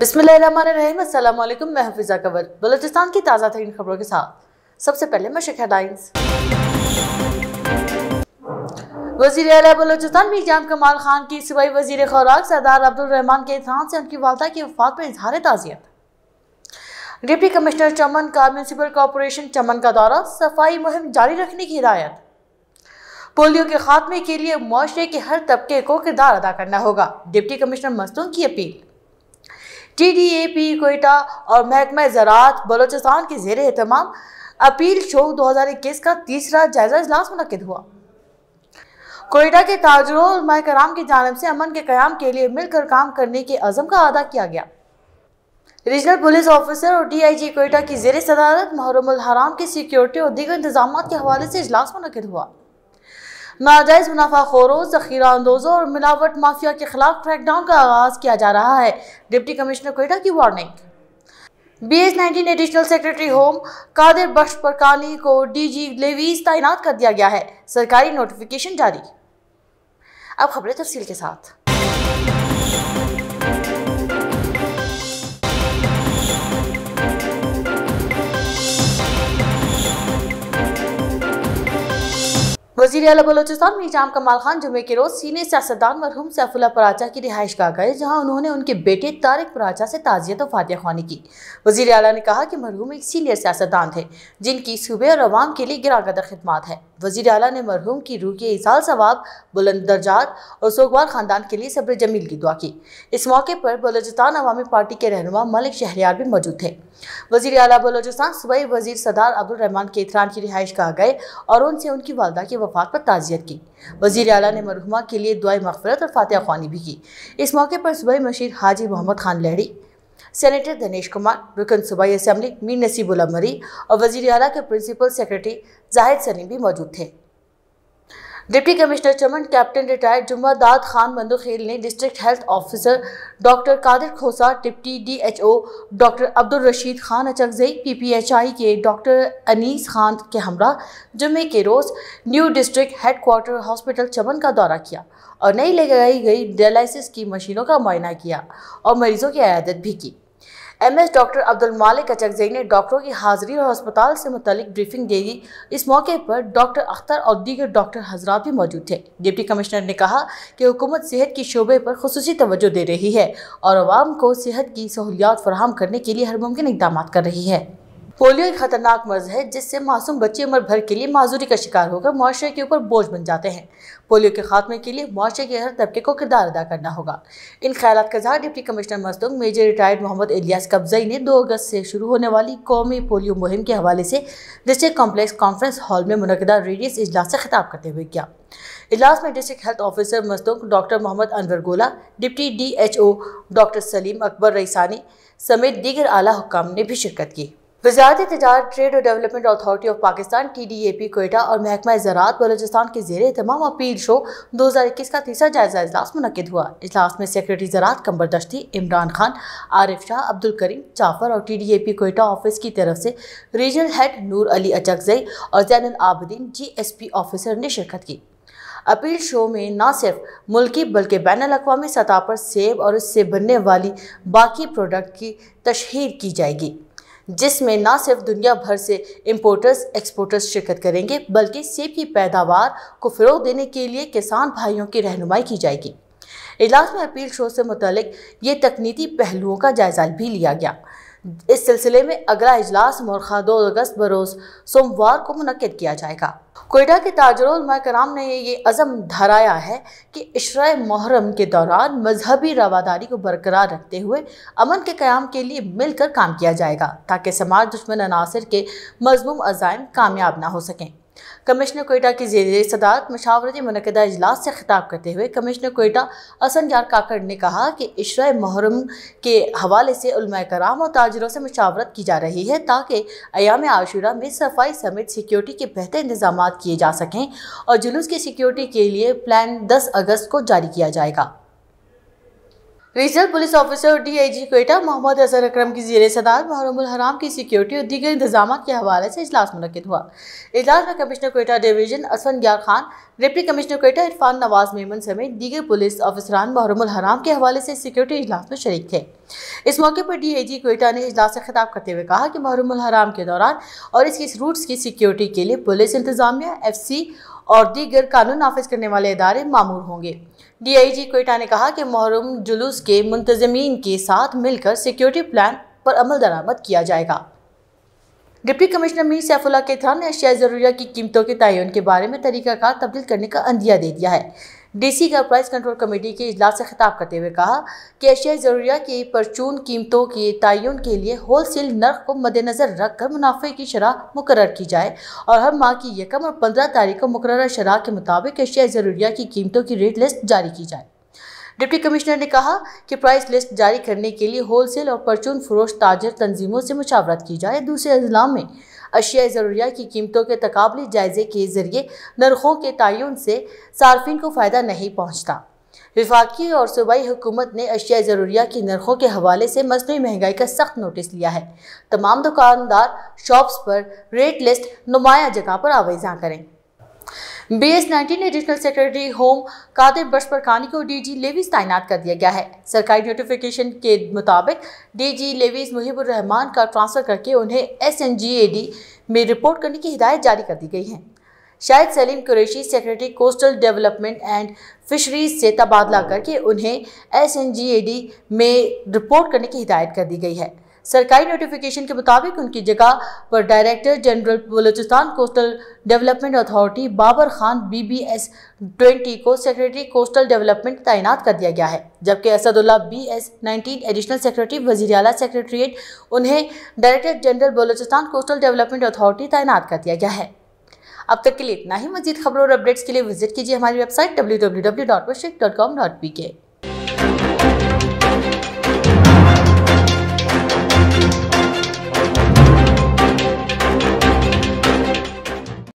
बिस्मिल्लाम मैं हफिज़ा कवर बलोचिस्तान की ताज़ा तरीन खबरों के साथ सबसे पहले मशक हेडलाइंस वजीर अला बलोचिस्तान मीजाम कमाल खान की सिवाई वजीर खुराक सरदार अब्दुलरहमान के इतरान से उनकी वालदा की वफात पर इजहार ताज़ियत डिप्टी कमिश्नर चमन का म्यूनसिपल कॉरपोरेशन चमन का दौरा सफाई मुहिम जारी रखने की हिदायत पोलियो के खात्मे के लिए मुआरे के हर तबके को किरदार अदा करना होगा डिप्टी कमिश्नर मस्तूम की appeal T D A P Quetta और महकमा ज़रात बलोचिस्तान के जेर अहतमाम अपील शो दो हज़ार इक्कीस का तीसरा जायजा अजलास मनद हुआ कोयटा के ताजरों कराम की जानब से अमन के क्याम के लिए मिलकर काम करने के अज़म का अदा किया गया रीजनल पुलिस ऑफिसर और डी आई जी कोयटा की जेर सदारत महरूम हराम की सिक्योरिटी और दीगर इंतजाम के हवाले से अजलास मनद हुआ नाजायज़ मुनाफाखोरों जखीरा अंदोज़ों और मिलावट माफिया के खिलाफ क्रैकडाउन का आगाज़ किया जा रहा है डिप्टी कमिश्नर कोयटा की warning B S nineteen additional secretary home Qadir Bakhsh Parkani को डी जी लेवीज तैनात कर दिया गया है सरकारी नोटिफिकेशन जारी अब खबरें तफसील के साथ वजीर अला बलोचिस्तान मीजाम कमाल खान जुमे के रोज सीनियर सियासतदान मरहूम सैफुल्ला पराचा की रिहाइश का गए जहां उन्होंने उनके बेटे तारिक पराचा से ताजियत और फातिया खानी की वजीर अला ने कहा कि मरहूम एक सीनियर सियासतदान थे जिनकी सूबे और आवाम के लिए गदर खदमात है वजीर अला ने मरहूम की रूह के इसाल सवाब बुलंद दर्जात और सोगवार खानदान के लिए सब्र जमील की दुआ की इस मौके पर बलोचिस्तान अवामी पार्टी के रहनुमा मलिक शहरियार भी मौजूद थे वजीर अला बलोचिस्तान सूबाई वजीर सरदार अब्दुलरहमान के इतरान की रिहाइश कहा गए और उनसे उनकी वालदा की वफात पर ताजियत की वजीर अला ने मरहुमा के लिए दुआ मफफरत और फातह खानी भी की इस मौके पर सुबह मशीर हाजी मोहम्मद खान लहड़ी सेनेटर दिनेश कुमार रुकन सूबाई असम्बली मीर नसीबुल अमरी और वजीर अला के प्रिंसिपल सेक्रेटरी जाहिद सनी भी मौजूद थे deputy commissioner Chaman captain retired Jummadad Khan Mandokhel ने district health officer doctor Qadir Khosa deputy DHO doctor Abdul Rashid Khan Achakzai PPHI के डॉक्टर अनीस खान के हमरा जुम्मे के रोज़ new district head quarter hospital Chaman का दौरा किया और नई लगाई गई डायलिसिस की मशीनों का मुआयना किया और मरीज़ों की आयादत भी की एम एस डॉक्टर अब्दुल मालिक अचकजई ने डॉक्टरों की हाजिरी और अस्पताल से मुतलिक ब्रीफिंग दे दी इस मौके पर डॉक्टर अख्तर और दीगर डॉक्टर हजरात भी मौजूद थे डिप्टी कमिश्नर ने कहा कि हुकूमत सेहत के शोबे पर खसूस तोज्जो दे रही है और आवाम को सेहत की सहूलियात फराहम करने के लिए हर मुमकिन इकदाम कर रही है पोलियो एक खतरनाक मर्ज है जिससे मासूम बच्चे उम्र भर के लिए माजूरी का शिकार होकर मुआरे के ऊपर बोझ बन जाते हैं पोलियो के खात्मे के लिए मुआरे के हर तबके को किरदार अदा करना होगा इन ख्याल का जहाँ deputy commissioner Mastung major retired Mohammad Ilyas कब्जई ने दो अगस्त से शुरू होने वाली कौमी पोलियो मुहिम के हवाले से डिस्ट्रिक्ट कॉम्प्लेक्स कॉन्फ्रेंस हॉल में मनदा रेडियस इजलास से खिताब करते हुए किया इजलास में district health officer Mastung doctor Mohammad Anwar Gola deputy D H O doctor Saleem Akbar Raisani समेत दीगर आला हुकाम ने भी शिरकत की वजारत तजार ट्रेड और development authority of Pakistan T D A P Quetta और महकमा ज़रात बलोचिस्तान के जेर तमाम अपील शो दो हज़ार इक्कीस का तीसरा जायजा अजलास मनकद हुआ अजलास में सेक्रेटरी ज़रात कम्बर दश्ती इमरान खान आरिफ शाह अब्दुल करीम जाफर और T D A P Quetta office की तरफ से रीजनल हेड नूर अली अचकजई और Zain Abidin G S P officer ने शिरकत की अपील शो में न सिर्फ मुल्की बल्कि बैन अवी सतह पर सेब और इससे बनने वाली बाकी प्रोडक्ट की तशहर की जाएगी जिसमें ना सिर्फ दुनिया भर से इम्पोर्टर्स एक्सपोर्टर्स शिरकत करेंगे बल्कि सेब की पैदावार को फ़रोग देने के लिए किसान भाइयों की रहनुमाई की जाएगी इजलास में अपील शो से मुतलिक ये तकनीकी पहलुओं का जायजा भी लिया गया इस सिलसिले में अगला इजलास मौरखा दो अगस्त बरोज सोमवार को मुनद किया जाएगा कोयडा के ताजर कराम ने ये अज़म धराया है कि इशरा मुहरम के दौरान मजहबी रवादारी को बरकरार रखते हुए अमन के क्याम के लिए मिलकर काम किया जाएगा ताकि समाज दुश्मन अनासर के मजमूम अजायम कामयाब ना हो सकें कमिश्नर कोयटा की जेर सदारत मशावरती मनदा अजलास से खिताब करते हुए कमिश्नर कोयटा असन यार काकड़ ने कहा कि इशरा मुहरम के हवाले से कराम और ताजरों से मशावरत की जा रही है ताकि अयाम आशूरा में सफाई समेत सिक्योरिटी के बेहतर इंतजाम किए जा सकें और जुलूस की सिक्योरिटी के लिए प्लान दस अगस्त को जारी किया जाएगा रीजनल पुलिस ऑफिसर और डीआईजी कोयटा मोहम्मद अजहर अक्रम की जीर सदार महरमुल हराम की सिक्योरिटी और दीगर इंतजाम के हवाले से इजलास मनकद हुआ इजलास में कमिश्नर कोयटा डिवीजन असन ग्यार खान डिप्टी कमिश्नर कोयटा इरफान नवाज मेमन समेत दीगर पुलिस अफसरान महरमुल हराम के हवाले से सिक्योरिटी इजलास में शरीक थे इस मौके पर जी कोयटा ने इजलास से खिताब करते हुए कहा कि महरमुल हराम के दौरान और इसके रूट्स की सिक्योरिटी के लिए पुलिस इंतजामिया एफसी और दीगर कानून नाफिज करने वाले इदारे मामूर होंगे जी कोयटा ने कहा कि मुहर्रम जुलूस के मुंतजमीन के साथ मिलकर सिक्योरिटी प्लान पर अमल दरामद किया जाएगा डिप्टी कमिश्नर मीर सैफुल्ला के थान ने अशिया ज़रूरिया की कीमतों के तयन के बारे में तरीक़ाकार तब्दील करने का अंदिया दे दिया है डीसी का प्राइस कंट्रोल कमेटी के इजलास से खिताब करते हुए कहा कि अशिया ज़रूरिया की परचून कीमतों के तयन के लिए होल सेल नर्क को मद्देनज़र रख कर मुनाफे की शराह मुकर की जाए और हर माह की यकम और पंद्रह तारीख को मुकर शराह के मुताबिक अशिया ज़रूरिया की कीमतों की रेट लिस्ट जारी की जाए डिप्टी कमिश्नर ने कहा कि प्राइस लिस्ट जारी करने के लिए होलसेल और परचून फरोश ताजर तंजीमों से मुशावरत की जाए दूसरे अजलाम में अशिया ज़रूरिया की कीमतों के तकबली जायजे के ज़रिए नरखों के तयन से सार्फिन को फ़ायदा नहीं पहुँचता विफाकी और सूबाई हुकूमत ने अशिया ज़रूरिया की नरखों के हवाले से मसनू महंगाई का सख्त नोटिस लिया है तमाम दुकानदार शॉप्स पर रेट लिस्ट नुमाया जगह पर आवेजा करें BS 19 additional secretary home Qadir बशपरखानी को डीजी लेवीज तैनात कर दिया गया है सरकारी नोटिफिकेशन के मुताबिक डीजी लेवीज मुहिबुर रहमान का ट्रांसफर करके उन्हें एसएनजीएडी में रिपोर्ट करने की हिदायत जारी कर दी गई है शायद Saleem Qureshi secretary coastal development and fisheries से तबादला करके उन्हें डी में रिपोर्ट करने की हिदायत कर दी गई है सरकारी नोटिफिकेशन के मुताबिक उनकी जगह पर director general Balochistan coastal development authority Babar Khan बीबीएस 20 को सेक्रेटरी कोस्टल डेवलपमेंट तैनात कर दिया गया है जबकि Asadullah B S nineteen additional secretary वजी अला सेक्रेटरीट उन्हें director general Balochistan coastal development authority तैनात कर दिया गया है अब तक के लिए इतना ही मजीद खबरों और अपडेट्स के लिए विजिट कीजिए हमारी website W W W dot dot के